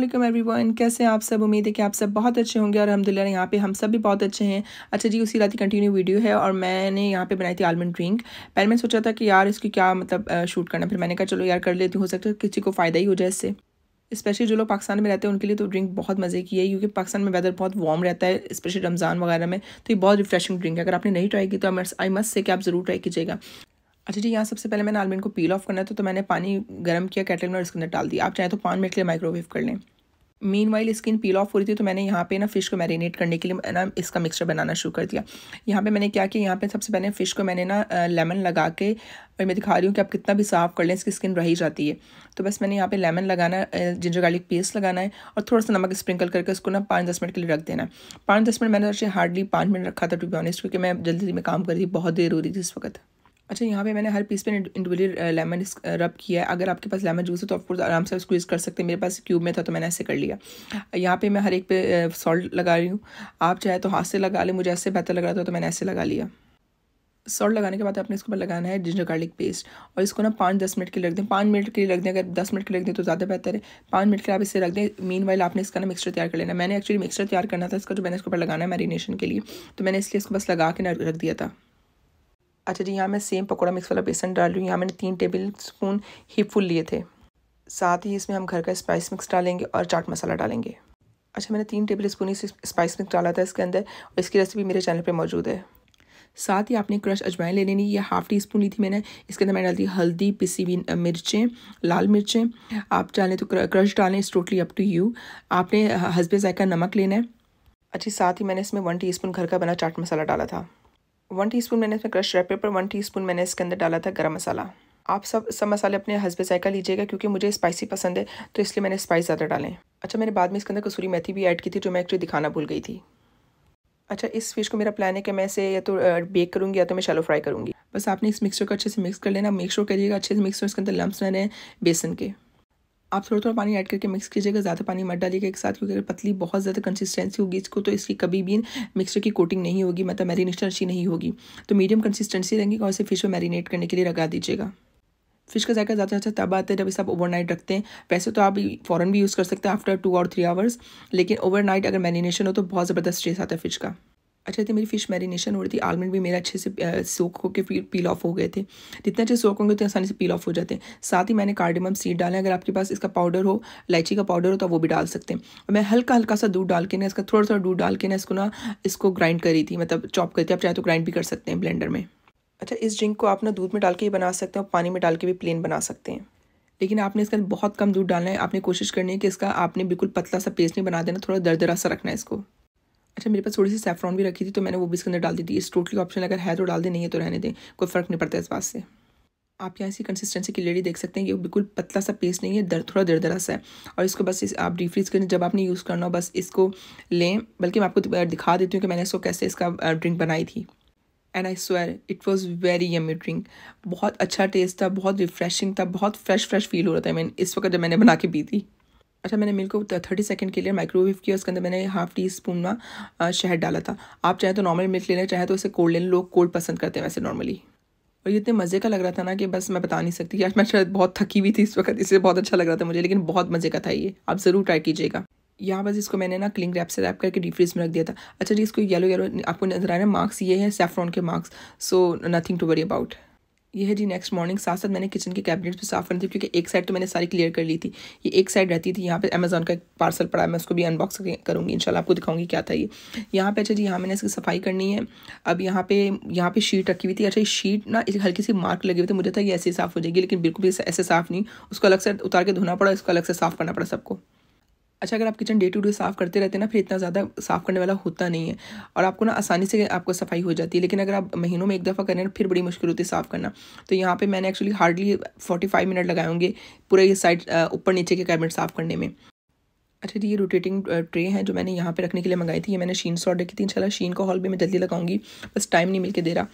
Aslam everyone कैसे आप सब उम्मीद है कि आप सब बहुत अच्छे होंगे और अलहमदिल्ला यहाँ पे हम सब भी बहुत अच्छे हैं अच्छा जी उसी रात की कंटिन्यू वीडियो है और मैंने यहाँ पे बनाई थी आलमंड ड्रिंक पहले मैंने सोचा था कि यार इसकी क्या मतलब शूट करना फिर मैंने कहा चलो यार कर लेती हूँ हो सकता है किसी को फ़ायदा ही हो जाए इससे स्पेशली जो लोग पाकिस्तान में रहते हैं उनके लिए तो ड्रिंक बहुत मज़े की है क्योंकि पाकिस्तान में वेदर बहुत वार्म रहता है स्पेशली रमज़ान वगैरह में तो ये बहुत रिफ्रेशिंग ड्रिंक है अगर आपने नहीं ट्राई की तो आई मस्त से कि आप ज़रूर ट्राई कीजिएगा अच्छा जी यहाँ सबसे पहले मैंने आलमंड को पील ऑफ करना था तो-, तो, मैंने पानी गर्म किया केटल में और इसके अंदर डाल दिया आप चाहे तो पाँच मिनट के लिए माइक्रोवेव कर लें meanwhile skin peel off हो रही थी तो मैंने यहाँ पे ना फिश को मैरिनेट करने के लिए ना इसका मिक्सचर बनाना शुरू कर दिया यहाँ पे मैंने क्या किया यहाँ पे सबसे पहले फिश को मैंने ना लेमन लगा के और मैं दिखा रही हूँ कि आप कितना भी साफ़ कर लें इसकी स्किन रह ही जाती है तो बस मैंने यहाँ पे लेमन लगाना है जिंजर गार्लिक पेस्ट लगाना है और थोड़ा सा नमक स्प्रिंकल करके उसको ना पाँच दस मिनट के लिए रख देना है पाँच दस मिनट मैंने हार्डली तो पाँच मिनट रखा था टू बी ऑनेस्ट क्योंकि मैं जल्दी जल्दी में काम कर रही बहुत देर हो रही थी इस वक्त अच्छा यहाँ पे मैंने हर पीस पे इंडिविजुअली लेमन रब किया है अगर आपके पास लेमन जूस है तो ऑफकोर्स आराम से स्क्वीज़ कर सकते हैं मेरे पास क्यूब में था तो मैंने ऐसे कर लिया यहाँ पे मैं हर एक पे सॉल्ट uh, लगा रही हूँ आप चाहे तो हाथ से लगा लें मुझे ऐसे बेहतर लग रहा था तो मैंने ऐसे लगा लिया सॉल्ट लगाने के बाद आपने इसके ऊपर लगाना है जिंजर गार्लिक पेस्ट और इसको ना पाँच दस मिनट के लिए रख दें पाँच मिनट के लिए रख दें अगर दस मिनट के लिए रख दें तो ज़्यादा बेहतर है पाँच मिनट के लिए आप इसे रख दें मीन वाइल आपने इसका ना मिक्सर तैयार कर लेना मैंने एक्चुअली मिक्सर तैयार करना था इसका जो मैंने इसके ऊपर लगाना है मैरिनेशन के लिए तो मैंने इसलिए इसको बस लगा के रख दिया था अच्छा जी यहाँ मैं सेम पकौड़ा मिक्स वाला बेसन डाल रही हूँ यहाँ मैंने तीन टेबल स्पून ही फुल लिए थे साथ ही इसमें हम घर का स्पाइस मिक्स डालेंगे और चाट मसाला डालेंगे अच्छा मैंने तीन टेबल स्पून स्पाइस मिक्स डाला था इसके अंदर और इसकी रेसिपी मेरे चैनल पर मौजूद है साथ ही आपने क्रश अजवाइन ले लेनी या हाफ़ टी स्पून ली थी मैंने इसके अंदर मैंने डाल दी हल्दी पिसी हुई मिर्चें लाल मिर्चें आप चाहें तो क्रश डालें इस टोटली अप टू यू आपने हसबे जायका नमक लेना है अच्छी साथ ही मैंने इसमें वन स्पून घर का बना चाट मसाला डाला था वन टीस्पून मैंने इसमें crush red pepper one teaspoon मैंने इसके अंदर डाला था गरम मसाला आप सब सब मसाले अपने से जायका लीजिएगा क्योंकि मुझे स्पाइसी पसंद है तो इसलिए मैंने स्पाइस ज़्यादा डालें अच्छा मैंने बाद में इसके अंदर कसूरी मेथी भी ऐड की थी जो मैं एक्चुअली दिखाना भूल गई थी अच्छा इस फिश को मेरा प्लान है कि मैं इसे या तो बेक करूँगी या तो मैं शैलो फ्राई करूँगी बस आपने इस मिक्सचर को अच्छे से मिक्स कर लेना मेक श्योर करिएगा अच्छे से मिक्स इसके अंदर लम्ब लेने बेसन के आप थोड़ा थोड़ा पानी ऐड करके मिक्स कीजिएगा ज़्यादा पानी मत डालिएगा एक साथ क्योंकि अगर पतली बहुत ज़्यादा कंसिस्टेंसी होगी इसको तो इसकी कभी भी मिक्सचर की कोटिंग नहीं होगी मतलब मैरिनेशन अच्छी नहीं होगी तो मीडियम कंसिस्टेंसी रहेंगी और इसे फिश में मैरिनेट करने के लिए लगा दीजिएगा फिश का जायका ज़्यादा अच्छा तब आता है जब इसे आप ओवरनाइट रखते हैं वैसे तो आप फ़ौरन भी यूज़ कर सकते हैं आफ्टर टू और थ्री आवर्स लेकिन ओवरनाइट अगर मैरिनेशन हो तो बहुत ज़बरदस्त टेस्ट आता है फ़िश का अच्छा थे तो मेरी फिश मैरिनेशन हो रही थी आलमंड भी मेरा अच्छे से सोक होकर फिर पील ऑफ हो गए थे जितने अच्छे सोक होंगे उतने आसानी से पील ऑफ हो जाते हैं साथ ही मैंने कार्डिमम सीड डाले अगर आपके पास इसका पाउडर हो इलायची का पाउडर हो तो वो भी डाल सकते हैं और मैं हल्का हल्का सा दूध डाल के ना इसका थोड़ा थोड़ा दूध डाल के ना इसको ना इसको ग्राइंड करी थी मतलब चॉप थी आप चाहे तो ग्राइंड भी कर सकते हैं ब्लेंडर में अच्छा इस ड्रिंक को आप ना दूध में डाल के भी बना सकते हैं और पानी में डाल के भी प्लेन बना सकते हैं लेकिन आपने इसका बहुत कम दूध डालना है आपने कोशिश करनी है कि इसका आपने बिल्कुल पतला सा पेस्ट नहीं बना देना थोड़ा दरदरा सा रखना है इसको अच्छा मेरे पास थोड़ी सी सेफ्रॉन भी रखी थी तो मैंने वो भी इसके अंदर डाल दी थी इस टोटली ऑप्शन अगर है तो डाल दे नहीं है तो रहने दें कोई फ़र्क नहीं पड़ता इस बात से आप यहाँ इसी कंसिस्टेंसी क्लियरली देख सकते हैं ये बिल्कुल पतला सा पेस्ट नहीं है दर थोड़ा दर दरा सा है और इसको बस इस आप डीफ्रीज करें जब आपने यूज़ करना हो बस इसको लें बल्कि मैं आपको तो, दिखा देती हूँ कि मैंने इसको कैसे इसका ड्रिंक बनाई थी and I swear it was very yummy drink बहुत अच्छा टेस्ट था बहुत रिफ्रेशिंग था बहुत फ्रेश फ्रेश फील हो रहा था मैंने इस वक्त जब मैंने बना के पी थी अच्छा मैंने मिल्क को थर्टी सेकेंड के लिए माइक्रोवेव किया उसके अंदर मैंने हाफ टी स्पून में शहद डाला था आप चाहे तो नॉर्मल मिल्क ले लें चाहे तो इसे कोल्ड ले लें लोग कोल्ड पसंद करते हैं वैसे नॉर्मली और ये इतने मज़े का लग रहा था ना कि बस मैं बता नहीं सकती आज मैं शायद बहुत थकी हुई थी इस वक्त इसलिए बहुत अच्छा लग रहा था मुझे लेकिन बहुत मज़े का था ये आप ज़रूर ट्राई कीजिएगा यहाँ बस इसको मैंने ना क्लिंग रैप से रैप करके डीप फ्रीज में रख दिया था अच्छा जी इसको येलो येलो आपको नजर आ रहा है मार्क्स ये है सेफ्रॉन के marks so nothing to worry about ये है जी नेक्स्ट मॉर्निंग साथ साथ मैंने किचन के कैबिनेट्स भी साफ़ करनी थी क्योंकि एक साइड तो मैंने सारी क्लियर कर ली थी ये एक साइड रहती थी यहाँ पे अमेजोन का एक पार्सल पड़ा है मैं उसको भी अनबॉक्स करूँगी इंशाल्लाह आपको दिखाऊंगी क्या था ये यहाँ पे अच्छा जी यहाँ मैंने इसकी सफाई करनी है अब यहाँ पे यहाँ पे शीट रखी हुई थी अच्छा ये शीट ना एक हल्की सी मार्क लगी हुई थी मुझे था ये ऐसे ही साफ़ हो जाएगी लेकिन बिल्कुल भी ऐसे साफ़ नहीं उसको अलग से उतार के धोना पड़ा इसको अलग से साफ़ करना पड़ा सबको अच्छा अगर आप किचन डे टू डे साफ़ करते रहते ना फिर इतना ज़्यादा साफ़ करने वाला होता नहीं है और आपको ना आसानी से आपको सफाई हो जाती है लेकिन अगर आप महीनों में एक दफ़ा करें फिर बड़ी मुश्किल होती है साफ़ करना तो यहाँ पर मैंने actually hardly forty five minute लगाए होंगे पूरे ये साइड ऊपर नीचे के कैबिनेट साफ़ करने में अच्छा जी ये रोटेटिंग ट्रे हैं जो मैंने यहाँ पे रखने के लिए मंगाई थी ये मैंने शीन से ऑर्डर की थी इंशाल्लाह शीन का हॉल भी मैं जल्दी लगाऊंगी बस टाइम नहीं मिलके दे रहा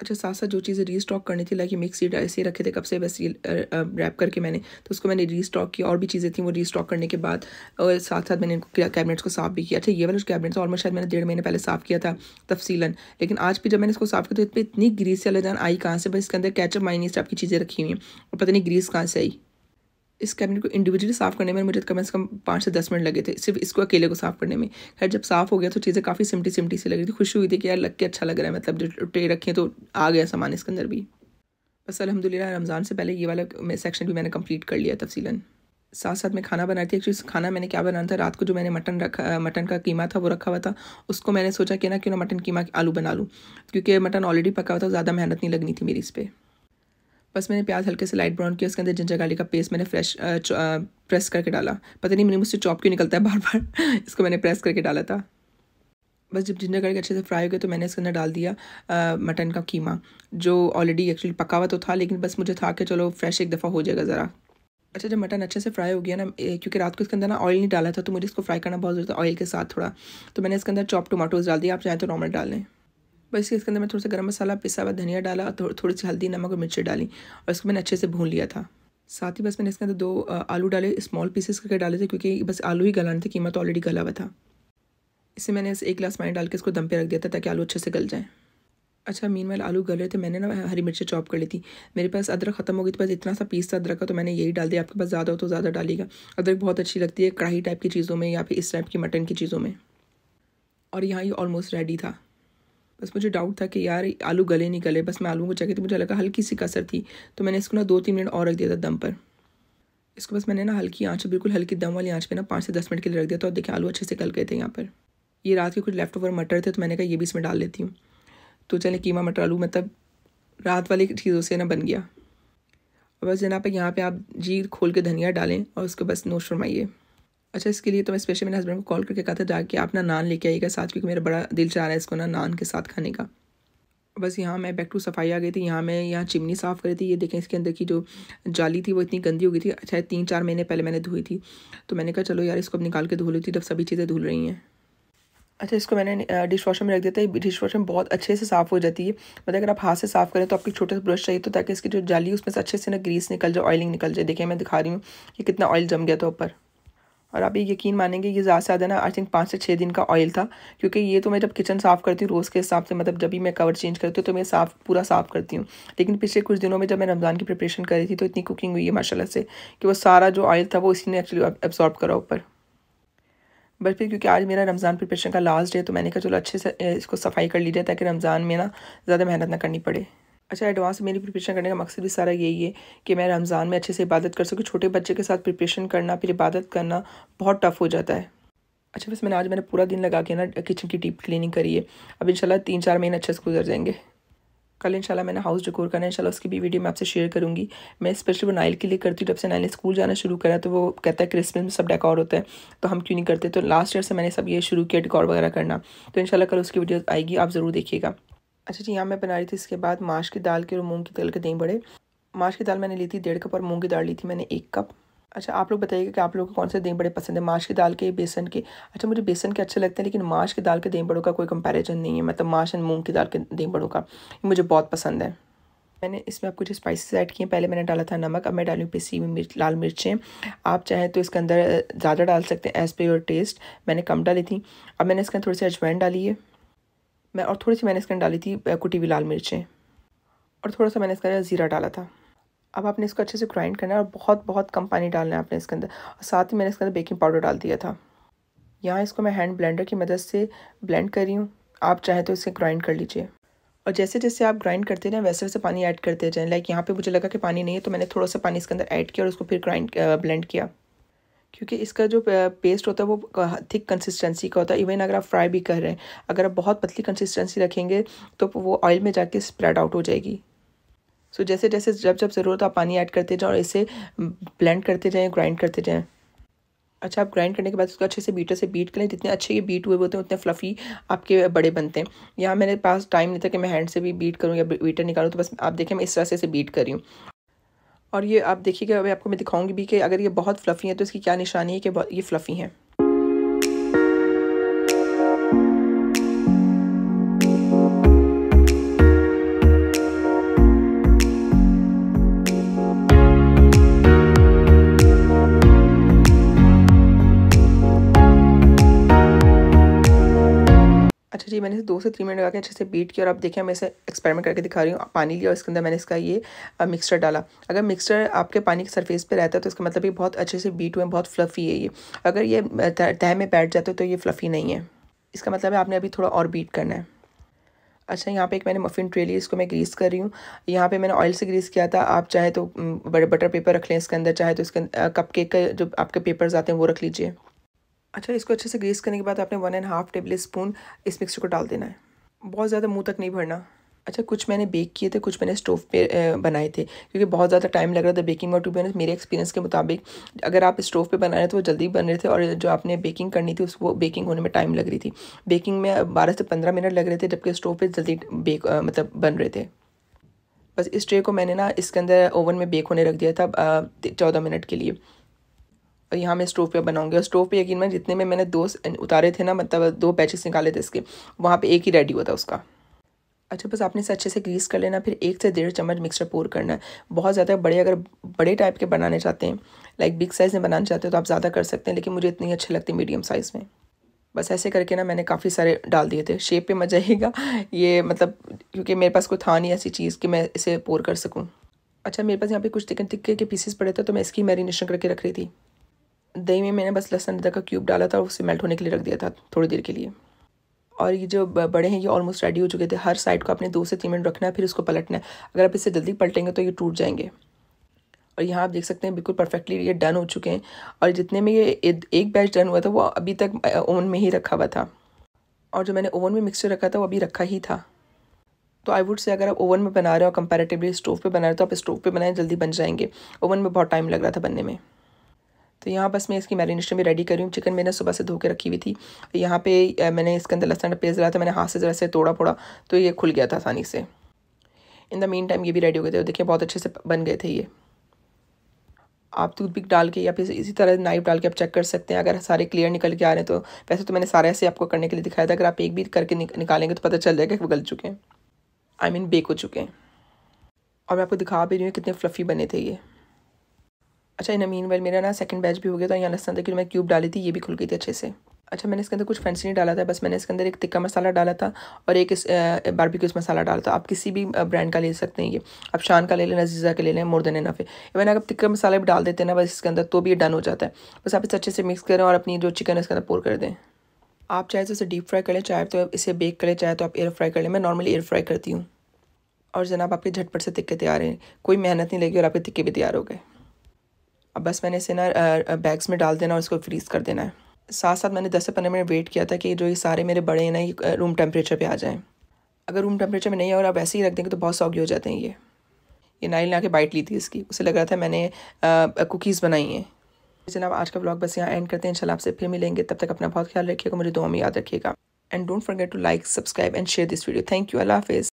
अच्छा साथ साथ जो चीज़ें री स्टॉक करनी थी लाइक मिक्स सीड ऐसे रखे थे कब से बस ये रैप करके मैंने तो उसको मैंने री स्टॉक किया और भी चीज़ें थी वो री स्टॉक करने के बाद और साथ साथ मैंने इनको कैबिनेट्स को साफ़ भी किया अच्छा ये वाला कैबिनेट्स ऑलमोस्ट शायद मैंने डेढ़ महीने पहले साफ़ किया था तफसीलन लेकिन आज भी जब मैंने इसको साफ़ किया तो इतनी ग्रीस से अलग आई कहाँ से बस इसके अंदर कैचअप माइनी इस टाइप की चीज़ें रखी हुई हैं और पता नहीं ग्रीस कहाँ से आई इस कैबिनेट को इंडिविजुअली साफ़ करने में मुझे तो कम से कम पाँच से दस मिनट लगे थे सिर्फ इसको अकेले को साफ़ करने में खैर जब साफ़ हो गया तो चीज़ें काफ़ी सिमटी सिमटी सी लग रही थी खुशी हुई थी कि यार लग के अच्छा लग रहा है मतलब जो ट्रे रखें तो आ गया सामान इसके अंदर भी बस अलहमदिल्ला रमज़ान से पहले ये वाला मैं सेक्शन भी मैंने कम्प्लीट कर लिया तफसीला साथ साथ में खाना बनाती थी एक्चुअली खाना मैंने क्या बनाना था रात को जो मैंने मटन रखा मटन का कीमा था वो रखा हुआ था उसको मैंने सोचा कि ना क्यों ना मटन कीमा आलू बना लूँ क्योंकि मटन ऑलरेडी पका हुआ था ज़्यादा मेहनत नहीं लगनी थी मेरी इस पर बस मैंने प्याज हल्के से लाइट ब्राउन किया उसके अंदर जिंजर गार्लिक का पेस्ट मैंने फ्रेश प्रेस करके डाला पता नहीं मैंने मुझसे चॉप क्यों निकलता है बार बार इसको मैंने प्रेस करके डाला था बस जब जिंजर गार्लिक अच्छे से फ्राई हो गया तो मैंने इसके अंदर डाल दिया मटन का कीमा जो ऑलरेडी एक्चुअली पका हुआ तो था लेकिन बस मुझे था कि चलो फ्रेश एक दफ़ा हो जाएगा ज़रा अच्छा जब मटन अच्छे से फ्राई हो गया ना क्योंकि रात को इसके अंदर ना ऑयल नहीं डाला था तो मुझे इसको फ्राई करना बहुत ज़रूरत है ऑयल के साथ थोड़ा तो मैंने इसके अंदर चॉप टमाटोज डाल दिया आप चाहें तो नॉर्मल डाल लें बस इसके अंदर मैं थोड़ा सा गर्म मसाला पिसा हुआ धनिया डाला और थो, थोड़ी सी हल्दी नमक और मिर्ची डाली और इसको मैंने अच्छे से भून लिया था साथ ही बस मैंने इसके अंदर दो आलू डाले स्मॉल पीसेस करके डाले थे क्योंकि बस आलू ही गलाने थे कीमत ऑलरेडी गला हुआ था इसे मैंने इस एक गिलास पानी डाल के इसको दम पे रख दिया था ताकि आलू अच्छे से गल जाए अच्छा मीन वाल आलू गल रहे थे मैंने ना हरी मिर्च चॉप कर ली थी मेरे पास अदरक खत्म हो गई थी तो बस इतना सा पीस था अदरक का तो मैंने यही डाल दिया आपके पास ज़्यादा हो तो ज़्यादा डालिएगा अदरक बहुत अच्छी लगती है कढ़ाई टाइप की चीज़ों में या फिर इस टाइप की मटन की चीज़ों में और यहाँ ये ऑलमोस्ट रेडी था बस मुझे डाउट था कि यार आलू गले नहीं गले बस मैं आलू को चाहिए तो मुझे लगा हल्की सी कसर थी तो मैंने इसको ना दो तीन मिनट और रख दिया था दम पर इसको बस मैंने ना हल्की आँच बिल्कुल हल्की दम वाली आँच पर ना पाँच से दस मिनट के लिए रख दिया था और देखिए आलू अच्छे से गल गए थे यहाँ पर ये रात के कुछ लेफ्ट ओवर मटर थे तो मैंने कहा ये भी इसमें डाल लेती हूँ तो चले कीमा मटर आलू मतलब रात वाली चीज़ों से ना बन गया और बस जनाब यहाँ पे आप जी खोल के धनिया डालें और उसको बस नोश फरमाइए अच्छा इसके लिए तो मैं स्पेशली मेरे हस्बैंड को कॉल करके कहा था जाके आप ना नान लेके आइएगा साथ क्योंकि मेरा बड़ा दिल चाह रहा है इसको ना नान के साथ खाने का बस यहाँ मैं बैक टू सफाई आ गई थी यहाँ मैं यहाँ चिमनी साफ़ करी थी ये देखें इसके अंदर की जो जाली थी वो इतनी गंदी हो गई थी अच्छा तीन चार महीने पहले मैंने धोई थी तो मैंने कहा चलो यार इसको अब निकाल के धो लेती जब सभी चीज़ें धुल रही हैं अच्छा इसको मैंने डिश वॉशर में रख दिया था डिश वॉशर बहुत अच्छे से साफ़ हो जाती है मतलब अगर आप हाथ से साफ़ करें तो आपकी छोटे से ब्रश चाहिए तो ताकि इसकी जो जाली है उसमें से अच्छे से ना ग्रीस निकल जाए ऑयलिंग निकल जाए देखिए मैं दिखा रही हूँ कि कितना ऑयल जम गया था ऊपर और आप ये यकीन मानेंगे ये ज़्यादा से ज़्यादा ना आई थिंक पाँच से छः दिन का ऑयल था क्योंकि ये तो मैं जब किचन साफ़ करती हूँ रोज़ के हिसाब से मतलब जब भी मैं कवर चेंज करती हूँ तो मैं साफ़ पूरा साफ़ करती हूँ लेकिन पिछले कुछ दिनों में जब मैं रमज़ान की प्रिपरेशन कर रही थी तो इतनी कुकिंग हुई है माशाला से कि वो सारा जो ऑयल था वो इसी ने एक्चुअली एब्जॉर्ब करा ऊपर बट फिर क्योंकि आज मेरा रमज़ान प्रिपरेशन का लास्ट डे तो मैंने कहा चलो अच्छे से इसको सफाई कर ली जाए ताकि रमज़ान में ना ज़्यादा मेहनत ना करनी पड़े अच्छा एडवांस मेरी प्रिपरेशन करने का मकसद भी सारा यही है कि मैं रमज़ान में अच्छे से इबादत कर सकूँ छोटे बच्चे के साथ प्रिपरेशन करना फिर इबादत करना बहुत टफ़ हो जाता है अच्छा बस मैंने आज मैंने पूरा दिन लगा के ना किचन की डीप क्लीनिंग करी है अब इंशाल्लाह तीन चार महीने अच्छे से गुजर जाएंगे कल इंशाल्लाह मैंने हाउस डेकोर करना है इंशाल्लाह उसकी भी वीडियो मैं आपसे शेयर करूँगी मैं स्पेशली वो नाइल के लिए करती हूँ जब से नाइल ने स्कूल जाना शुरू करा तो वो कहता है क्रिसमस में सब डेकोर होता है तो हम क्यों नहीं करते तो लास्ट ईयर से मैंने सब ये शुरू किया डेकोर वगैरह करना तो इनशाला कल उसकी वीडियो आएगी आप ज़रूर देखिएगा अच्छा जी यहाँ मैं बना रही थी इसके बाद माश की दाल के और मूंग की दाल के दही बड़े माश की दाल मैंने ली थी डेढ़ कप और मूंग की दाल ली थी मैंने एक कप अच्छा आप लोग बताइएगा कि आप लोगों को कौन से दही बड़े पसंद है माश की दाल के बेसन के अच्छा मुझे बेसन के अच्छे लगते हैं लेकिन माश की दाल के दही बड़ों का कोई कंपैरिजन नहीं है मतलब माश एंड मूंग की दाल के दही बड़ों का मुझे बहुत पसंद है मैंने इसमें आप कुछ स्पाइसेस ऐड किए पहले मैंने डाला था नमक अब मैं डाली हूँ पिसी हुई मिर्च लाल मिर्चें आप चाहें तो इसके अंदर ज़्यादा डाल सकते हैं एज़ पर योर टेस्ट मैंने कम डाली थी अब मैंने इसके अंदर थोड़ी सी अजवाइन डाली है मैं और थोड़ी सी मैंने इसके अंदर डाली थी कुटी हुई लाल मिर्चें और थोड़ा सा मैंने इसके अंदर ज़ीरा डाला था अब आपने इसको अच्छे से ग्राइंड करना है और बहुत बहुत कम पानी डालना है आपने इसके अंदर और साथ ही मैंने इसके अंदर बेकिंग पाउडर डाल दिया था यहाँ इसको मैं हैंड ब्लेंडर की मदद से ब्लेंड कर रही हूँ आप चाहें तो इसे ग्राइंड कर लीजिए और जैसे जैसे आप ग्राइंड करते रहें वैसे वैसे पानी ऐड करते जाएँ लाइक यहाँ पर मुझे लगा कि पानी नहीं है तो मैंने थोड़ा सा पानी इसके अंदर ऐड किया और उसको फिर ग्राइंड ब्लेंड किया क्योंकि इसका जो पेस्ट होता है वो थिक कंसिस्टेंसी का होता है इवन अगर आप फ्राई भी कर रहे हैं अगर आप बहुत पतली कंसिस्टेंसी रखेंगे तो वो ऑयल में जाके स्प्रेड आउट हो जाएगी सो so, जैसे जैसे जब जब ज़रूरत आप पानी ऐड करते जाएँ और इसे ब्लेंड करते जाएँ ग्राइंड करते जाएँ अच्छा आप ग्राइंड करने के बाद उसको अच्छे से बीटर से बीट करें जितने अच्छे ये बीट हुए होते हैं उतने फ्लफ़ी आपके बड़े बनते हैं यहाँ मेरे पास टाइम नहीं था कि मैं हैंड से भी बीट करूँ या बीटर निकालूँ तो बस आप देखें मैं इस तरह से इसे बीट करी हूँ और ये आप देखिएगा अभी आपको मैं दिखाऊंगी भी कि अगर ये बहुत फ्लफ़ी है तो इसकी क्या निशानी है कि ये फ्लफ़ी हैं अच्छा जी मैंने इसे दो से तीन मिनट लगा के अच्छे से बीट किया और आप देखिए मैं इसे एक्सपेरिमेंट करके दिखा रही हूँ पानी लिया और इसके अंदर मैंने इसका ये मिक्सचर डाला अगर मिक्सचर आपके पानी के सरफेस पर रहता है तो इसका मतलब ये बहुत अच्छे से बीट हुए बहुत फ्लफ़ी है ये अगर ये तह में बैठ जाते तो ये फ्लफ़ी नहीं है इसका मतलब है आपने अभी थोड़ा और बीट करना है अच्छा यहाँ पे एक मैंने मफ़िन ट्रे ली इसको मैं ग्रीस कर रही हूँ यहाँ पे मैंने ऑयल से ग्रीस किया था आप चाहे तो बड़े बटर पेपर रख लें इसके अंदर चाहे तो इसके कप केक का जो आपके पेपर्स आते हैं वो रख लीजिए अच्छा इसको अच्छे से ग्रीस करने के बाद आपने one and half tablespoon इस मिक्सचर को डाल देना है बहुत ज़्यादा मुँह तक नहीं भरना अच्छा कुछ मैंने बेक किए थे कुछ मैंने स्टोव पे बनाए थे क्योंकि बहुत ज़्यादा टाइम लग रहा था बेकिंग और टू बी मेरे एक्सपीरियंस के मुताबिक अगर आप स्टोव पे बना रहे थे वो जल्दी बन रहे थे और जो आपने बेकिंग करनी थी उसको बेकिंग होने में टाइम लग रही थी बेकिंग में बारह से पंद्रह मिनट लग रहे थे जबकि स्टोव पर जल्दी बेक मतलब बन रहे थे बस इस ट्रे को मैंने ना इसके अंदर ओवन में बेक होने रख दिया था चौदह मिनट के लिए और यहाँ मैं स्टोव पे बनाऊंगी और स्टोव पे यकीन में जितने में मैंने दो उतारे थे ना मतलब दो पैचेस निकाले थे इसके वहाँ पे एक ही रेडी हुआ था उसका अच्छा बस आपने इसे अच्छे से ग्रीस कर लेना फिर एक से डेढ़ चम्मच मिक्सचर पोर करना है बहुत ज़्यादा बड़े अगर बड़े टाइप के बनाने चाहते हैं लाइक बिग साइज़ में बनाना चाहते हो तो आप ज़्यादा कर सकते हैं लेकिन मुझे इतनी अच्छे लगते मीडियम साइज़ में बस ऐसे करके ना मैंने काफ़ी सारे डाल दिए थे शेप पे मजा आएगा ये मतलब क्योंकि मेरे पास कोई था नहीं ऐसी चीज़ कि मैं इसे पोर कर सकूँ अच्छा मेरे पास यहाँ पे कुछ टिकन टिक्के के पीसेस पड़े थे तो मैं इसकी मैरिनेशन करके रख रही थी दही में मैंने बस लहसन अदरक का क्यूब डाला था और उसे मेल्ट होने के लिए रख दिया था थोड़ी देर के लिए और ये जो बड़े हैं ये ऑलमोस्ट रेडी हो चुके थे हर साइड को आपने दो से तीन मिनट रखना है फिर उसको पलटना है अगर आप इसे जल्दी पलटेंगे तो ये टूट जाएंगे और यहाँ आप देख सकते हैं बिल्कुल परफेक्टली ये डन हो चुके हैं और जितने में ये एक बैच डन हुआ था वो अभी तक ओवन में ही रखा हुआ था और जो मैंने ओवन में मिक्सचर रखा था वो अभी रखा ही था तो आई वुड से अगर आप ओवन में बना रहे हो कंपैरेटिवली स्टोव पे बना रहे हो तो आप स्टोव पे बनाएं जल्दी बन जाएंगे ओवन में बहुत टाइम लग रहा था बनने में तो यहाँ बस मैं इसकी मैरिनेशन भी रेडी करी हूँ चिकन मैंने सुबह से धो के रखी हुई थी यहाँ पे मैंने इसके अंदर लहसन पेज डाला था मैंने हाथ से जरा से तोड़ा फोड़ा तो ये खुल गया था आसानी से इन द मेन टाइम ये भी रेडी हो गए थे देखिए बहुत अच्छे से बन गए थे ये आप टूथपिक डाल के या फिर इसी तरह नाइफ डाल के आप चेक कर सकते हैं अगर सारे क्लियर निकल के आ रहे हैं तो वैसे तो मैंने सारे ऐसे आपको करने के लिए दिखाया था अगर आप एक भी करके निकालेंगे तो पता चल जाएगा कि वो गल चुके हैं आई मीन बेक हो चुके हैं और मैं आपको दिखा भी रही हूँ कितने फ्लफ़ी बने थे ये अच्छा इन अमीन वेल मेरा ना सेकंड बैच भी हो गया था यहाँ था क्योंकि मैं क्यूब डाली थी ये भी खुल गई थी अच्छे से अच्छा मैंने इसके अंदर कुछ फैंसी नहीं डाला था बस मैंने इसके अंदर एक टिक्का मसाला डाला था और एक इस बारबेक्यूज मसाला डाला था आप किसी भी ब्रांड का ले सकते हैं ये आप शान का ले लें नजीज़ा का ले लें मोर देन एनफ इवन अगर टिक्का मसाला भी डाल देते हैं ना बस इसके अंदर तो भी डन हो जाता है बस आप इसे अच्छे से मिक्स करें और अपनी जो चिकन है इसके अंदर पोर कर दें आप चाहे तो इसे डीप फ्राई करें चाहे तो इसे बेक करें चाहे तो आप एयर फ्राई तो कर लें मैं नॉर्मली एयर फ्राई करती हूँ और जनाब आपके झटपट से तिक्के तैयार हैं कोई मेहनत नहीं लगी और आपके तिक्के भी तैयार हो गए अब बस मैंने इसे ना बैग्स में डाल देना और इसको फ्रीज़ कर देना है साथ साथ मैंने दस से पंद्रह मिनट वेट किया था कि जो ये सारे मेरे बड़े हैं ना ये रूम टेम्परेचर पे आ जाएं अगर रूम टेम्परेचर में नहीं है और आप ऐसे ही रख देंगे तो बहुत सौगी हो जाते हैं ये ये नाइल ना के बाइट ली थी इसकी उसे लग रहा था मैंने कुकीज़ बनाई हैं जनाब आज का ब्लॉग बस यहाँ एंड करते हैं इंशाल्लाह आपसे फिर मिलेंगे तब तक अपना बहुत ख्याल रखिएगा मुझे दो में याद रखिएगा and don't forget to like subscribe and share this video thank you अल्लाह हाफिज़